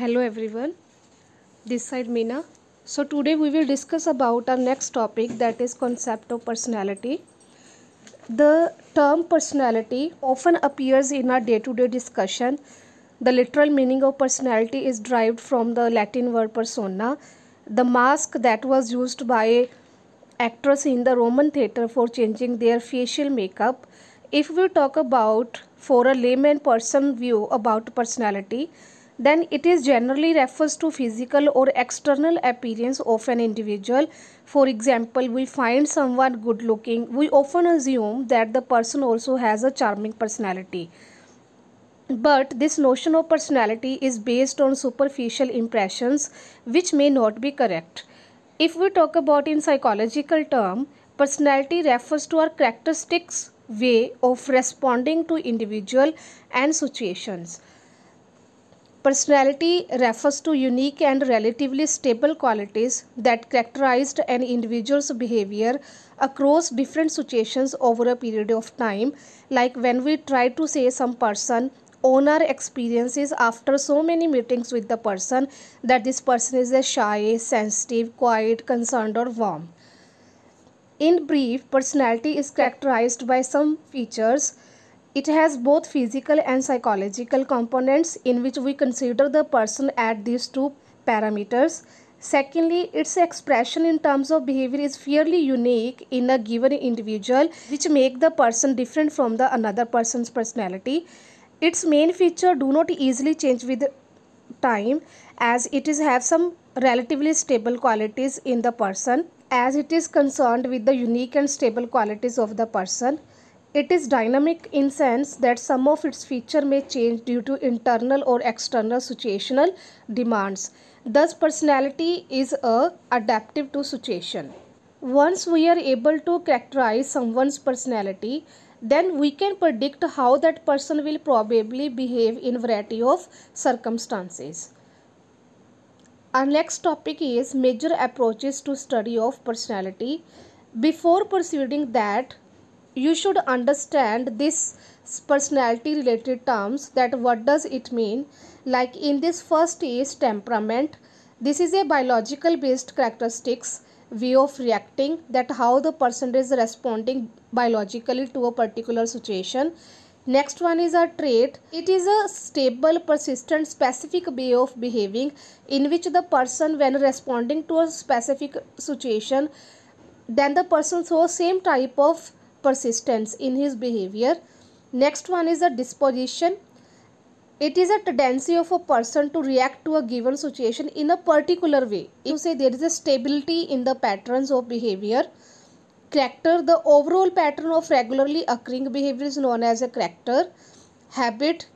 hello everyone this side Mina so today we will discuss about our next topic that is concept of personality the term personality often appears in our day-to-day -day discussion the literal meaning of personality is derived from the Latin word persona the mask that was used by actors in the Roman theater for changing their facial makeup if we talk about for a layman person view about personality then it is generally refers to physical or external appearance of an individual. For example, we find someone good looking. We often assume that the person also has a charming personality. But this notion of personality is based on superficial impressions which may not be correct. If we talk about in psychological term, personality refers to our characteristics way of responding to individual and situations Personality refers to unique and relatively stable qualities that characterized an individual's behavior across different situations over a period of time. Like when we try to say some person on our experiences after so many meetings with the person that this person is a shy, sensitive, quiet, concerned or warm. In brief, personality is characterized by some features it has both physical and psychological components in which we consider the person at these two parameters. Secondly, its expression in terms of behavior is fairly unique in a given individual which make the person different from the another person's personality. Its main feature do not easily change with time as it is have some relatively stable qualities in the person as it is concerned with the unique and stable qualities of the person. It is dynamic in sense that some of its feature may change due to internal or external situational demands. Thus personality is a adaptive to situation. Once we are able to characterize someone's personality, then we can predict how that person will probably behave in variety of circumstances. Our next topic is major approaches to study of personality. Before proceeding that, you should understand this personality related terms that what does it mean like in this first is temperament this is a biological based characteristics way of reacting that how the person is responding biologically to a particular situation next one is a trait it is a stable persistent specific way of behaving in which the person when responding to a specific situation then the person shows same type of persistence in his behavior next one is a disposition it is a tendency of a person to react to a given situation in a particular way if you say there is a stability in the patterns of behavior character the overall pattern of regularly occurring behavior is known as a character habit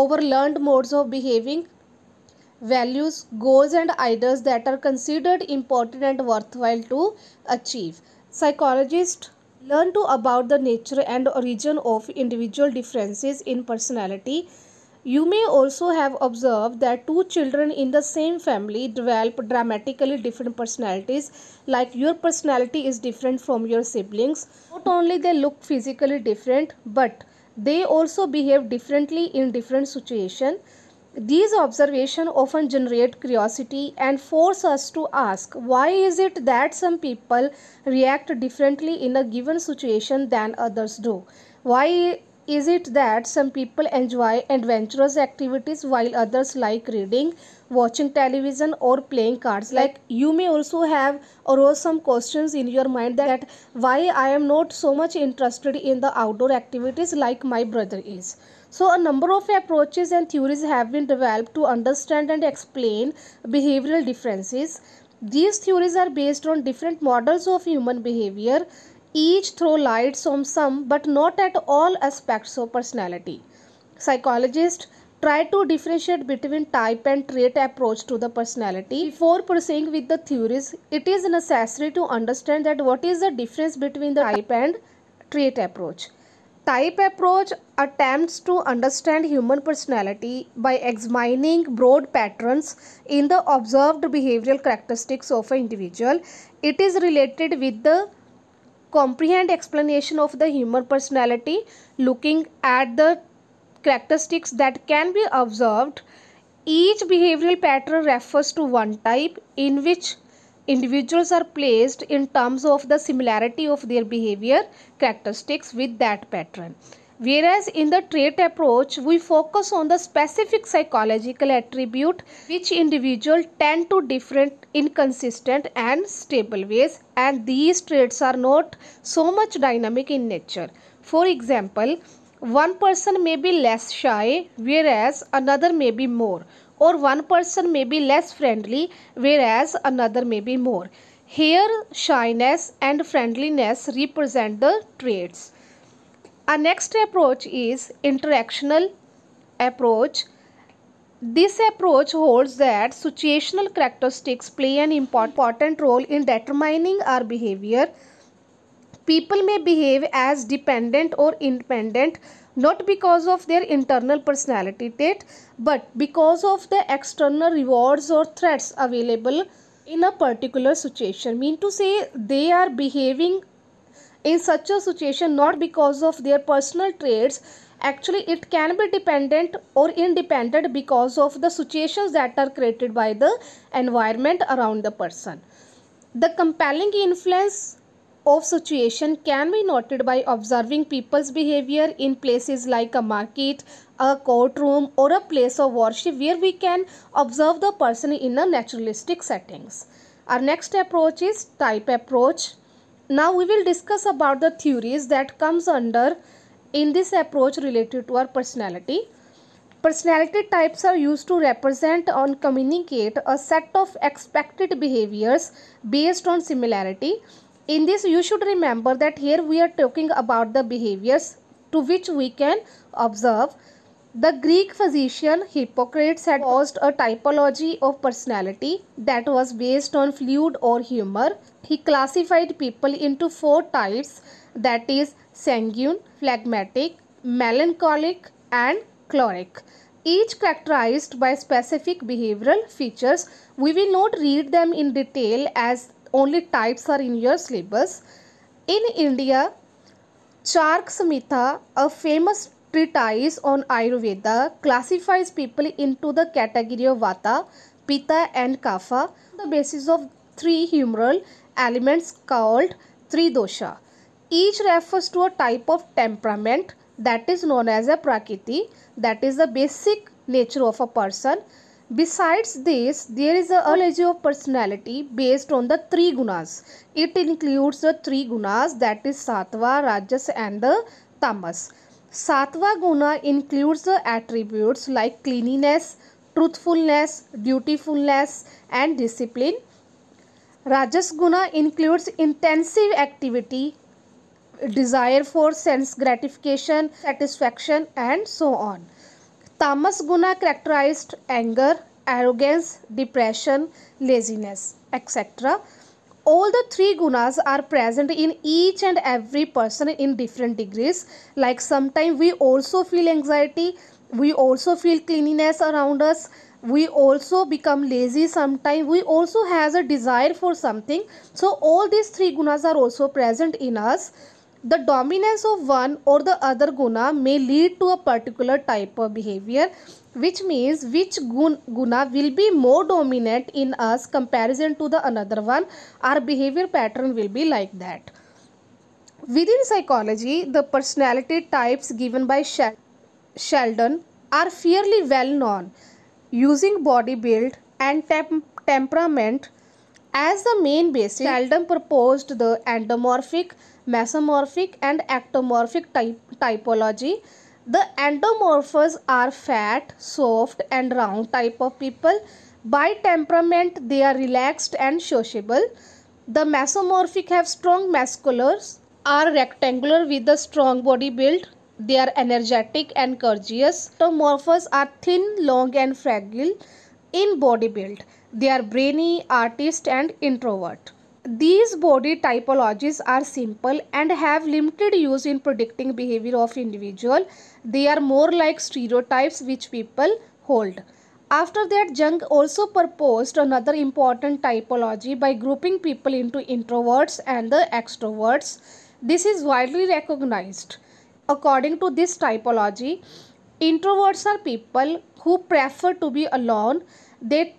over learned modes of behaving values goals and ideas that are considered important and worthwhile to achieve psychologist learn to about the nature and origin of individual differences in personality you may also have observed that two children in the same family develop dramatically different personalities like your personality is different from your siblings not only they look physically different but they also behave differently in different situations these observations often generate curiosity and force us to ask why is it that some people react differently in a given situation than others do? Why is it that some people enjoy adventurous activities while others like reading, watching television or playing cards? Like you may also have arose some questions in your mind that why I am not so much interested in the outdoor activities like my brother is so a number of approaches and theories have been developed to understand and explain behavioral differences. These theories are based on different models of human behavior, each throw lights on some but not at all aspects of personality. Psychologists try to differentiate between type and trait approach to the personality. Before proceeding with the theories, it is necessary to understand that what is the difference between the type and trait approach type approach attempts to understand human personality by examining broad patterns in the observed behavioral characteristics of an individual. It is related with the comprehend explanation of the human personality looking at the characteristics that can be observed. Each behavioral pattern refers to one type in which individuals are placed in terms of the similarity of their behavior characteristics with that pattern. Whereas in the trait approach, we focus on the specific psychological attribute which individual tend to different, inconsistent and stable ways and these traits are not so much dynamic in nature. For example, one person may be less shy whereas another may be more or one person may be less friendly whereas another may be more. Here, shyness and friendliness represent the traits. Our next approach is interactional approach. This approach holds that situational characteristics play an important role in determining our behavior. People may behave as dependent or independent not because of their internal personality trait but because of the external rewards or threats available in a particular situation mean to say they are behaving in such a situation not because of their personal traits actually it can be dependent or independent because of the situations that are created by the environment around the person the compelling influence of situation can be noted by observing people's behavior in places like a market, a courtroom or a place of worship where we can observe the person in a naturalistic settings. Our next approach is type approach. Now we will discuss about the theories that comes under in this approach related to our personality. Personality types are used to represent or communicate a set of expected behaviors based on similarity in this, you should remember that here we are talking about the behaviors to which we can observe. The Greek physician Hippocrates had caused a typology of personality that was based on fluid or humor. He classified people into four types that is sanguine, phlegmatic, melancholic and choleric each characterized by specific behavioral features. We will not read them in detail as only types are in your syllabus. In India, Chark Samhita, a famous treatise on Ayurveda, classifies people into the category of Vata, Pitta and Kapha on the basis of three humoral elements called three dosha. Each refers to a type of temperament that is known as a prakriti, that is the basic nature of a person. Besides this, there is a knowledge of personality based on the three gunas. It includes the three gunas that is Sattva, Rajas and the Tamas. Sattva guna includes the attributes like cleanliness, truthfulness, dutifulness and discipline. Rajas guna includes intensive activity, desire for sense gratification, satisfaction and so on. Tamas guna characterized anger, arrogance, depression, laziness, etc. All the three gunas are present in each and every person in different degrees. Like sometimes we also feel anxiety, we also feel cleanliness around us, we also become lazy sometimes, we also has a desire for something. So all these three gunas are also present in us. The dominance of one or the other guna may lead to a particular type of behavior which means which guna will be more dominant in us comparison to the another one our behavior pattern will be like that. Within psychology the personality types given by Sheldon are fairly well known using body build and temp temperament as the main basis Sheldon proposed the endomorphic mesomorphic and ectomorphic type typology. The endomorphs are fat, soft and round type of people. By temperament, they are relaxed and sociable. The mesomorphic have strong musculars, are rectangular with a strong body build. They are energetic and courageous. Ectomorphs are thin, long and fragile in body build. They are brainy, artist and introvert. These body typologies are simple and have limited use in predicting behavior of individual. They are more like stereotypes which people hold. After that, Jung also proposed another important typology by grouping people into introverts and the extroverts. This is widely recognized. According to this typology, introverts are people who prefer to be alone. They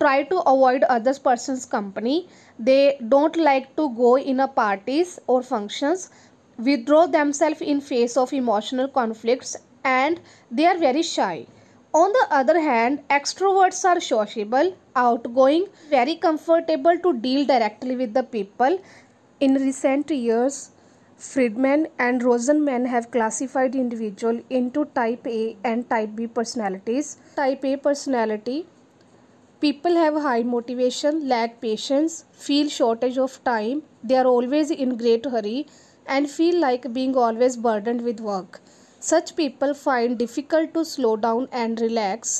try to avoid other person's company they don't like to go in a parties or functions withdraw themselves in face of emotional conflicts and they are very shy on the other hand extroverts are sociable outgoing very comfortable to deal directly with the people in recent years friedman and rosenman have classified individual into type a and type b personalities type a personality people have high motivation lack patience feel shortage of time they are always in great hurry and feel like being always burdened with work such people find difficult to slow down and relax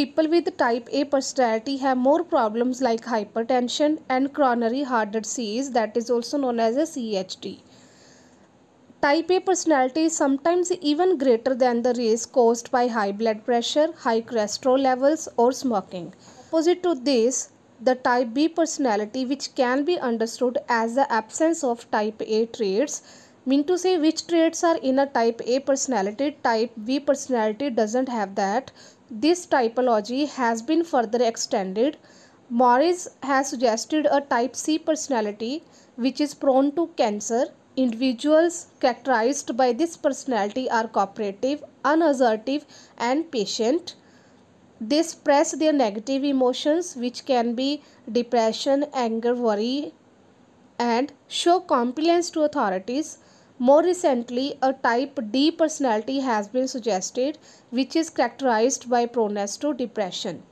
people with type a personality have more problems like hypertension and coronary heart disease that is also known as a CHD. Type A personality is sometimes even greater than the risk caused by high blood pressure, high cholesterol levels, or smoking. Opposite to this, the type B personality, which can be understood as the absence of type A traits, mean to say which traits are in a type A personality, type B personality doesn't have that. This typology has been further extended. Morris has suggested a type C personality, which is prone to cancer Individuals characterized by this personality are cooperative, unassertive, and patient. They suppress their negative emotions, which can be depression, anger, worry, and show compliance to authorities. More recently, a type D personality has been suggested, which is characterized by proneness to depression.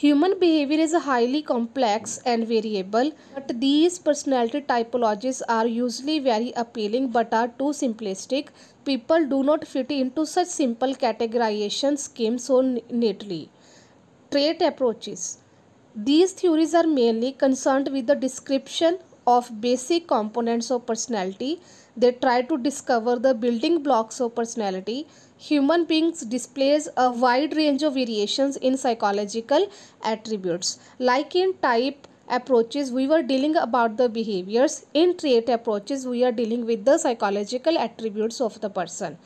Human behavior is highly complex and variable, but these personality typologies are usually very appealing but are too simplistic. People do not fit into such simple categorization schemes so neatly. Trait approaches These theories are mainly concerned with the description of basic components of personality. They try to discover the building blocks of personality human beings displays a wide range of variations in psychological attributes like in type approaches we were dealing about the behaviors in trait approaches we are dealing with the psychological attributes of the person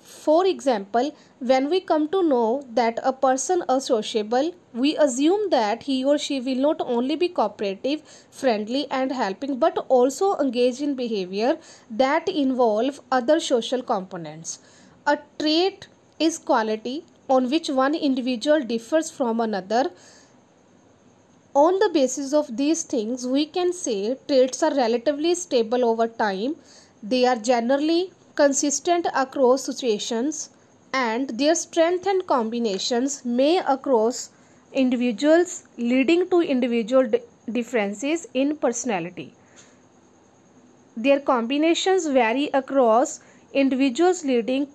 for example when we come to know that a person is sociable we assume that he or she will not only be cooperative friendly and helping but also engage in behavior that involve other social components a trait is quality on which one individual differs from another. On the basis of these things, we can say traits are relatively stable over time. They are generally consistent across situations and their strength and combinations may across individuals leading to individual differences in personality. Their combinations vary across individuals leading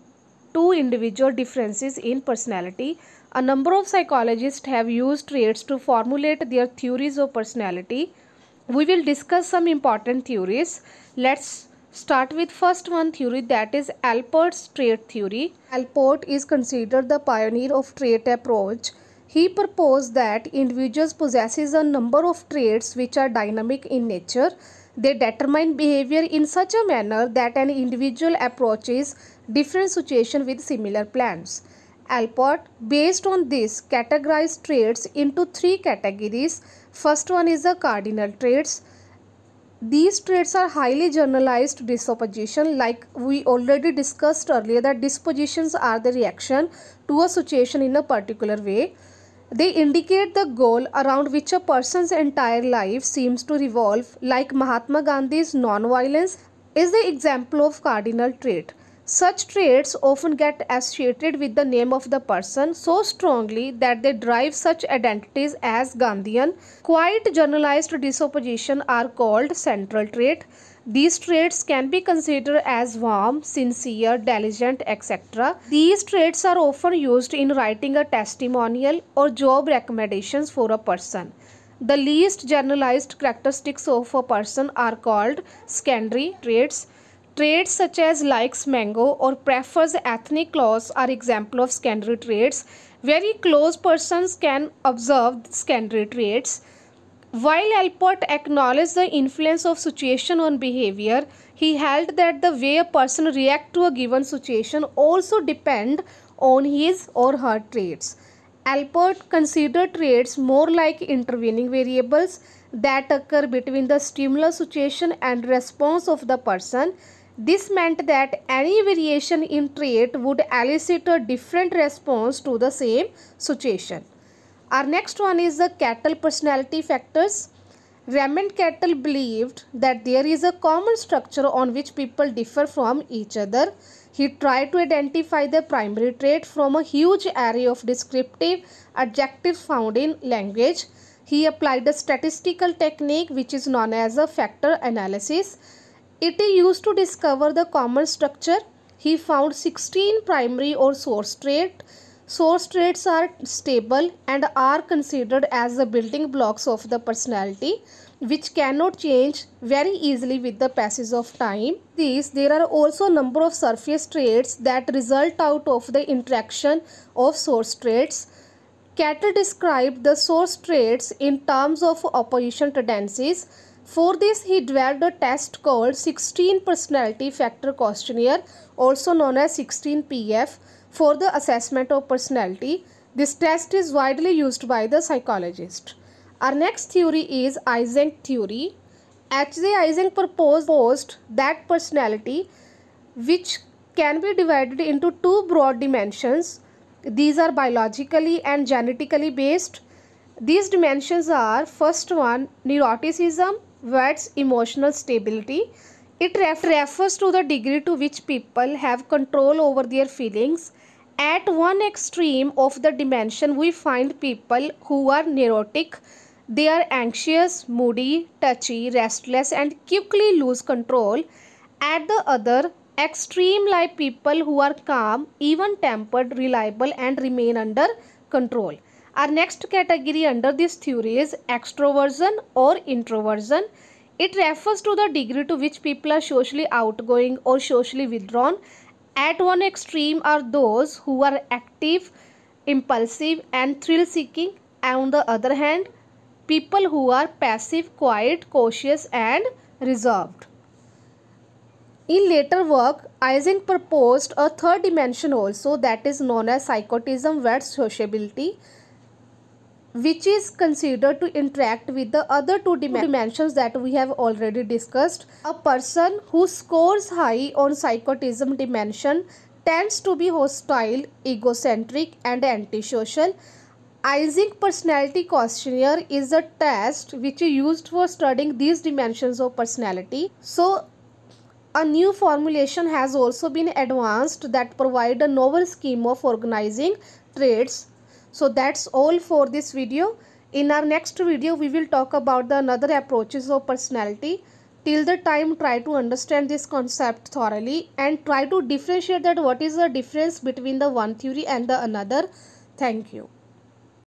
two individual differences in personality. A number of psychologists have used traits to formulate their theories of personality. We will discuss some important theories. Let's start with first one theory that is Alport's trait theory. Alport is considered the pioneer of trait approach. He proposed that individuals possesses a number of traits which are dynamic in nature. They determine behavior in such a manner that an individual approaches different situation with similar plants. Alport based on this categorized traits into three categories. First one is the cardinal traits. These traits are highly generalized disposition like we already discussed earlier that dispositions are the reaction to a situation in a particular way. They indicate the goal around which a person's entire life seems to revolve like Mahatma Gandhi's non-violence is the example of cardinal trait. Such traits often get associated with the name of the person so strongly that they drive such identities as Gandhian. Quite generalized disopposition are called central trait. These traits can be considered as warm, sincere, diligent, etc. These traits are often used in writing a testimonial or job recommendations for a person. The least generalized characteristics of a person are called secondary traits. Traits such as likes mango or prefers ethnic clothes are example of secondary traits. Very close persons can observe secondary traits. While Alpert acknowledged the influence of situation on behavior, he held that the way a person reacts to a given situation also depend on his or her traits. Alpert considered traits more like intervening variables that occur between the stimulus situation and response of the person this meant that any variation in trait would elicit a different response to the same situation. Our next one is the cattle personality factors. Raymond Cattle believed that there is a common structure on which people differ from each other. He tried to identify the primary trait from a huge array of descriptive adjectives found in language. He applied a statistical technique which is known as a factor analysis it is used to discover the common structure. He found 16 primary or source traits. Source traits are stable and are considered as the building blocks of the personality which cannot change very easily with the passage of time. These there are also number of surface traits that result out of the interaction of source traits. Cattle described the source traits in terms of opposition tendencies for this, he developed a test called 16 Personality Factor Questionnaire, also known as 16PF, for the assessment of personality. This test is widely used by the psychologist. Our next theory is Eisenck theory. H.J. Eisenck proposed that personality, which can be divided into two broad dimensions, these are biologically and genetically based these dimensions are first one neuroticism words emotional stability. It ref refers to the degree to which people have control over their feelings. At one extreme of the dimension, we find people who are neurotic. They are anxious, moody, touchy, restless, and quickly lose control. At the other extreme lie people who are calm, even tempered, reliable, and remain under control. Our next category under this theory is extroversion or introversion. It refers to the degree to which people are socially outgoing or socially withdrawn. At one extreme are those who are active, impulsive and thrill seeking. And on the other hand, people who are passive, quiet, cautious and reserved. In later work, Eisen proposed a third dimension also that is known as psychotism where sociability which is considered to interact with the other two dimensions that we have already discussed. A person who scores high on psychotism dimension tends to be hostile, egocentric and antisocial. Isaac personality questionnaire is a test which is used for studying these dimensions of personality. So a new formulation has also been advanced that provide a novel scheme of organizing traits so that's all for this video in our next video we will talk about the another approaches of personality till the time try to understand this concept thoroughly and try to differentiate that what is the difference between the one theory and the another thank you